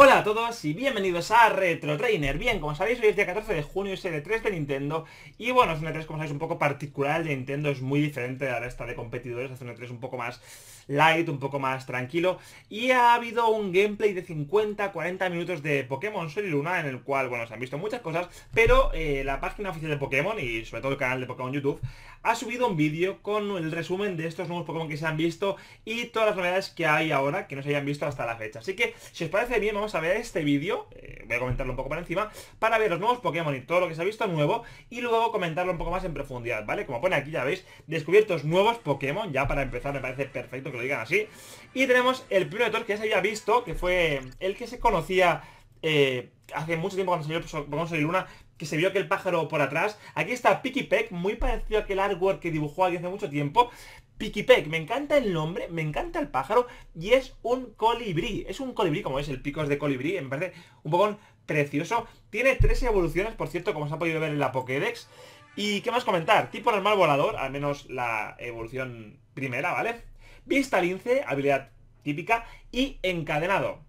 Hola a todos y bienvenidos a Retro Trainer. Bien, como sabéis, hoy es día 14 de junio, es el 3 e de Nintendo. Y bueno, es un e 3, como sabéis, un poco particular de Nintendo, es muy diferente a la resta de competidores. Es e 3 un poco más light, un poco más tranquilo. Y ha habido un gameplay de 50-40 minutos de Pokémon Sol y Luna, en el cual, bueno, se han visto muchas cosas, pero eh, la página oficial de Pokémon y sobre todo el canal de Pokémon YouTube ha subido un vídeo con el resumen de estos nuevos Pokémon que se han visto y todas las novedades que hay ahora que no se hayan visto hasta la fecha. Así que, si os parece bien, vamos a ver este vídeo, eh, voy a comentarlo un poco por encima, para ver los nuevos Pokémon y todo lo que se ha visto nuevo, y luego comentarlo un poco más en profundidad, ¿vale? Como pone aquí, ya veis, descubiertos nuevos Pokémon, ya para empezar me parece perfecto que lo digan así. Y tenemos el primero de que ya se había visto, que fue el que se conocía... Eh, hace mucho tiempo cuando salió Pokémon Sol y Luna, que se vio aquel pájaro por atrás. Aquí está Pikipek, muy parecido a aquel artwork que dibujó alguien hace mucho tiempo. Pikipek, me encanta el nombre, me encanta el pájaro y es un colibrí. Es un colibrí, como es el pico de colibrí, me parece un poco precioso. Tiene tres evoluciones, por cierto, como se ha podido ver en la Pokédex. ¿Y qué más comentar? Tipo normal volador, al menos la evolución primera, ¿vale? Vista lince, habilidad típica, y encadenado.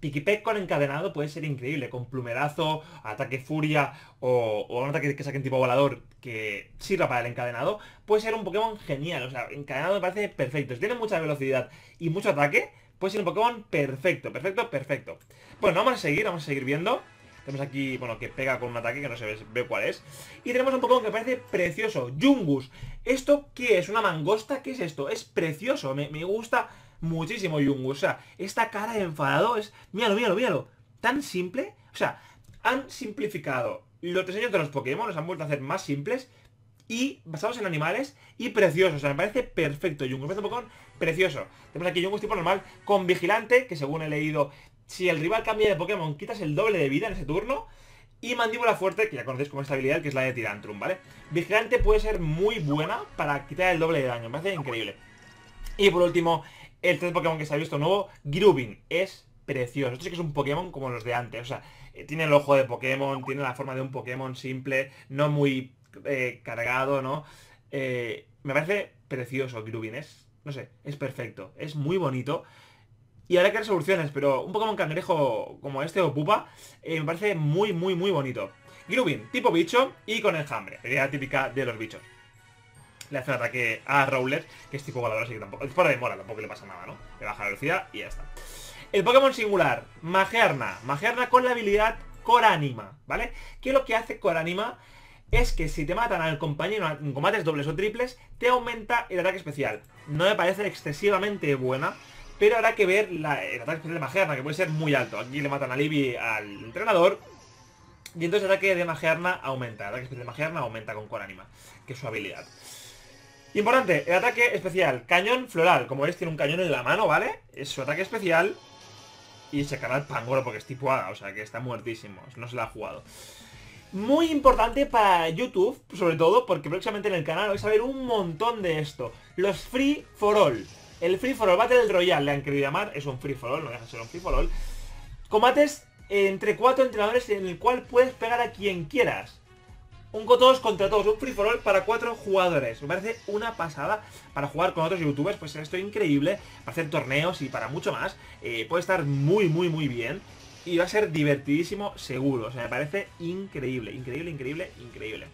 Piquipec con encadenado puede ser increíble, con plumerazo, ataque furia o, un ataque que saquen tipo volador que sirva para el encadenado, puede ser un Pokémon genial. O sea, encadenado me parece perfecto. tiene mucha velocidad y mucho ataque, puede ser un Pokémon perfecto, perfecto, perfecto. Bueno, vamos a seguir, vamos a seguir viendo. Tenemos aquí, bueno, que pega con un ataque que no se ve, cuál es. Y tenemos un Pokémon que parece precioso, Jungus. ¿Esto qué es? ¿Una mangosta? ¿Qué es esto? Es precioso, me, me gusta muchísimo Jungus, O sea, esta cara de enfadado es... Míralo, míralo, míralo. Tan simple. O sea, han simplificado los diseños de los Pokémon, los han vuelto a hacer más simples y basados en animales y preciosos. O sea, me parece perfecto Jungus Me un Pokémon precioso. Tenemos aquí Jungus tipo normal con Vigilante, que según he leído, si el rival cambia de Pokémon, quitas el doble de vida en ese turno. Y Mandíbula Fuerte, que ya conocéis como esta habilidad, que es la de Tirantrum, ¿vale? Vigilante puede ser muy buena para quitar el doble de daño, me parece increíble. Y por último, el tercer Pokémon que se ha visto nuevo, Grubin, es precioso. Esto sí que es un Pokémon como los de antes. O sea, eh, tiene el ojo de Pokémon, tiene la forma de un Pokémon simple, no muy eh, cargado, ¿no? Eh, me parece precioso Grubin, es, no sé, es perfecto, es muy bonito. Y ahora que resoluciones soluciones, pero un Pokémon cangrejo como este o Pupa me parece muy, muy, muy bonito. Grubin, tipo bicho y con enjambre, idea típica de los bichos le hace un ataque a Rowlet, que es tipo volador, así que tampoco... Es para demora tampoco le pasa nada, ¿no? Le baja la velocidad y ya está. El Pokémon singular, Magearna. Magearna con la habilidad Coránima, ¿vale? Que lo que hace Coránima es que si te matan al compañero en combates dobles o triples, te aumenta el ataque especial. No me parece excesivamente buena, pero habrá que ver el ataque especial de Magearna, que puede ser muy alto. Aquí le matan a Libby al entrenador, y entonces el ataque de Magearna aumenta, el ataque especial de Magearna aumenta con Coránima, que es su habilidad. Importante, el ataque especial. Cañón floral. Como veis, tiene un cañón en la mano, ¿vale? Es su ataque especial. Y se carga el pangoro porque es tipo A o sea que está muertísimo. No se la ha jugado. Muy importante para YouTube, sobre todo, porque próximamente en el canal vais a ver un montón de esto. Los Free for All. El Free for All Battle Royale, le han querido llamar. Es un Free for All, no deja de ser un Free for All. Combates entre cuatro entrenadores en el cual puedes pegar a quien quieras un todos contra todos, un free for all para cuatro jugadores. Me parece una pasada para jugar con otros youtubers, pues esto es increíble, para hacer torneos y para mucho más. Eh, puede estar muy, muy, muy bien. Y va a ser divertidísimo, seguro. O sea, me parece increíble, increíble, increíble, increíble.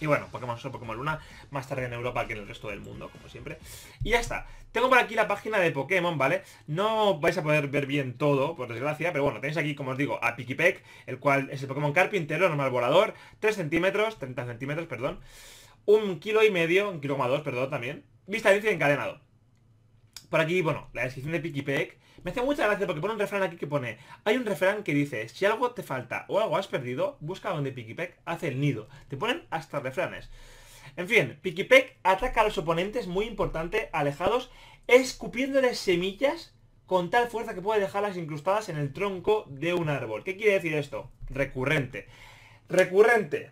Y bueno, Pokémon Sol, Pokémon Luna, más tarde en Europa que en el resto del mundo, como siempre. Y ya está. Tengo por aquí la página de Pokémon, ¿vale? No vais a poder ver bien todo, por desgracia, pero bueno, tenéis aquí, como os digo, a Pikipek, el cual es el Pokémon carpintero, normal volador, 3 centímetros, 30 centímetros, perdón, un kilo y medio, un kilo dos, perdón, también, vista de encadenado por aquí, bueno, la descripción de Pikipek. Me hace mucha gracia porque pone un refrán aquí que pone Hay un refrán que dice, si algo te falta o algo has perdido, busca donde Pikipek hace el nido. Te ponen hasta refranes. En fin, Pikipek ataca a los oponentes, muy importante, alejados, escupiéndoles semillas con tal fuerza que puede dejarlas incrustadas en el tronco de un árbol. ¿Qué quiere decir esto? Recurrente. Recurrente.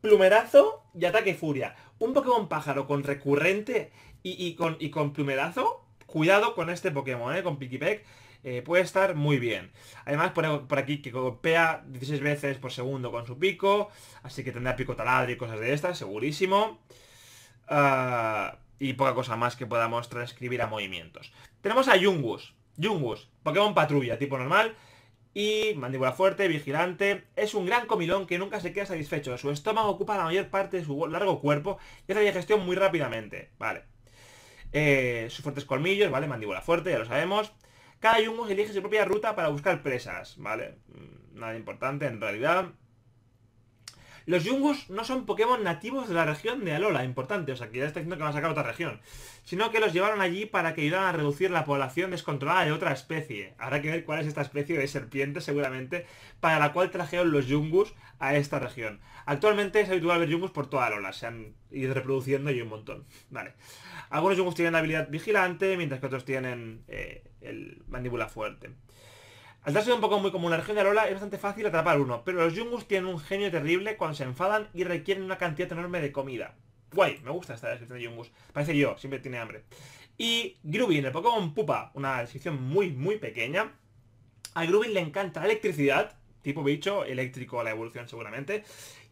Plumerazo y ataque furia. Un Pokémon pájaro con recurrente y, con, y con plumerazo cuidado con este Pokémon, ¿eh? con Pikipek. Eh, puede estar muy bien. Además, por aquí que golpea 16 veces por segundo con su pico. Así que tendrá pico taladro y cosas de estas, segurísimo. Ah, y poca cosa más que podamos transcribir a movimientos. Tenemos a Jungus, Jungus, Pokémon patrulla, tipo normal. Y mandíbula fuerte, vigilante. Es un gran comilón que nunca se queda satisfecho. Su estómago ocupa la mayor parte de su largo cuerpo y hace digestión muy rápidamente. Vale. Eh, sus fuertes colmillos, ¿vale? Mandíbula fuerte, ya lo sabemos. Cada Yungus elige su propia ruta para buscar presas, ¿vale? Mm, nada importante en realidad. Los jungus no son Pokémon nativos de la región de Alola, importante, o sea que ya está diciendo que van a sacar otra región, sino que los llevaron allí para que ayudaran a reducir la población descontrolada de otra especie. Habrá que ver cuál es esta especie de serpiente seguramente, para la cual trajeron los Yungus a esta región. Actualmente es habitual ver Yungus por toda Alola, se han ido reproduciendo y un montón. Vale. Algunos Yungus tienen la habilidad vigilante, mientras que otros tienen eh, el mandíbula fuerte. Al darse un poco muy común la región de Alola es bastante fácil atrapar uno, pero los Jungus tienen un genio terrible cuando se enfadan y requieren una cantidad enorme de comida. Guay, me gusta esta descripción de Jungus. Parece yo, siempre tiene hambre. Y Grubin, el Pokémon Pupa, una descripción muy, muy pequeña. A Grubin le encanta la electricidad, tipo bicho eléctrico a la evolución seguramente,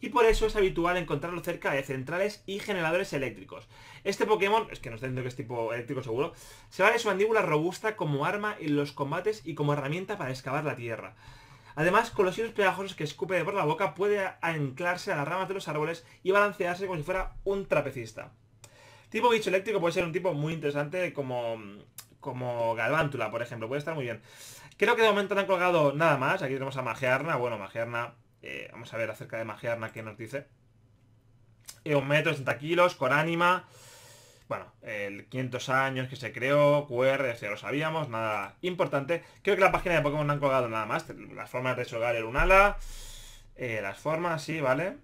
y por eso es habitual encontrarlo cerca de centrales y generadores eléctricos. Este Pokémon, es que no está diciendo que es tipo eléctrico seguro, se va de su mandíbula robusta como arma en los combates y como herramienta para excavar la tierra. Además, con los hilos pegajosos que escupe por la boca puede anclarse a las ramas de los árboles y balancearse como si fuera un trapecista. Tipo bicho eléctrico puede ser un tipo muy interesante como, como Galvántula, por ejemplo, puede estar muy bien. Creo que de momento no han colgado nada más. Aquí tenemos a Magearna Bueno, Magearna eh, vamos a ver acerca de Magearna qué nos dice. Eh, un metro, 60 kilos, con ánima. Bueno, el 500 años que se creó, QR, ya lo sabíamos, nada importante. Creo que la página de Pokémon no han colgado nada más. Las formas de solgar el Unala. Eh, las formas, sí, vale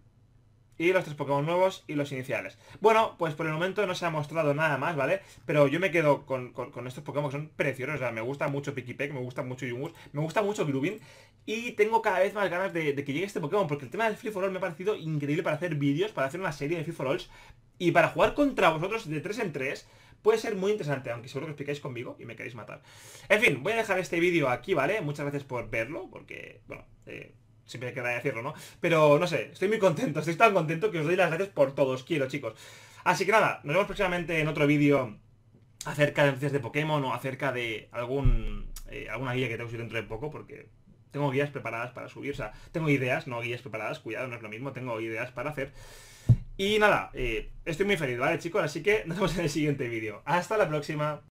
y los tres Pokémon nuevos y los iniciales. Bueno, pues por el momento no se ha mostrado nada más, ¿vale? Pero yo me quedo con, estos Pokémon que son preciosos, o sea, me gusta mucho Pikipek, me gusta mucho Yungus, me gusta mucho Grubin. y tengo cada vez más ganas de, que llegue este Pokémon, porque el tema del Free For All me ha parecido increíble para hacer vídeos, para hacer una serie de Free For Alls y para jugar contra vosotros de 3 en 3 puede ser muy interesante, aunque seguro que os picáis conmigo y me queréis matar. En fin, voy a dejar este vídeo aquí, ¿vale? Muchas gracias por verlo, porque, bueno, eh, siempre queda decirlo, ¿no? Pero no sé, estoy muy contento, estoy tan contento que os doy las gracias por todos, quiero chicos. Así que nada, nos vemos próximamente en otro vídeo acerca de noticias de Pokémon o acerca de algún eh, alguna guía que tengo que subir dentro de poco, porque tengo guías preparadas para subir, o sea, tengo ideas, no guías preparadas, cuidado, no es lo mismo, tengo ideas para hacer. Y nada, eh, estoy muy feliz, ¿vale chicos? Así que nos vemos en el siguiente vídeo. Hasta la próxima.